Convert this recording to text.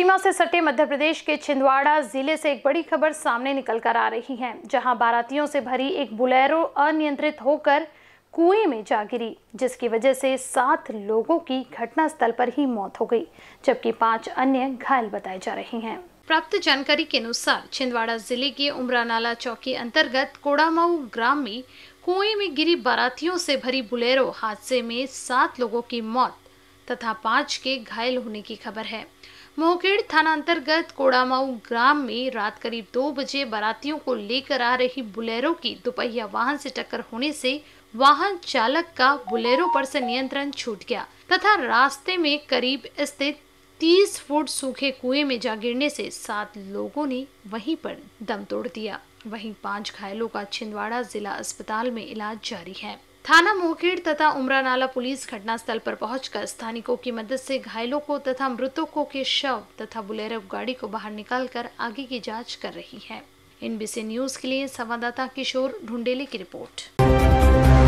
सीमा से सटे मध्य प्रदेश के छिंदवाड़ा जिले से एक बड़ी खबर सामने निकल कर आ रही है जहां बारातियों से भरी एक बुलेरो अनियंत्रित होकर कुएं में जा गिरी जिसकी वजह से सात लोगों की घटनास्थल पर ही मौत हो गई जबकि पांच अन्य घायल बताए जा रहे हैं प्राप्त जानकारी के अनुसार छिंदवाड़ा जिले के उमरानाला चौकी अंतर्गत कोड़ामऊ ग्राम में कुएं में गिरी बारातियों से भरी बुलेरो हादसे में सात लोगों की मौत तथा पांच के घायल होने की खबर है मोहकेड़ थाना अंतर्गत कोड़ामाऊ ग्राम में रात करीब दो बजे बारातियों को लेकर आ रही बुलेरो की दोपहिया वाहन से टक्कर होने से वाहन चालक का बुलेरो पर से नियंत्रण छूट गया तथा रास्ते में करीब स्थित तीस फुट सूखे कुएं में जा गिरने से सात लोगों ने वहीं पर दम तोड़ दिया वहीं पांच घायलों का छिंदवाड़ा जिला अस्पताल में इलाज जारी है थाना मोखेड़ तथा उमरानाला पुलिस घटनास्थल पर पहुंचकर स्थानिकों की मदद से घायलों को तथा मृतकों के शव तथा बुलेरो गाड़ी को बाहर निकालकर आगे की जांच कर रही है एनबीसी न्यूज के लिए संवाददाता किशोर ढुंडेले की रिपोर्ट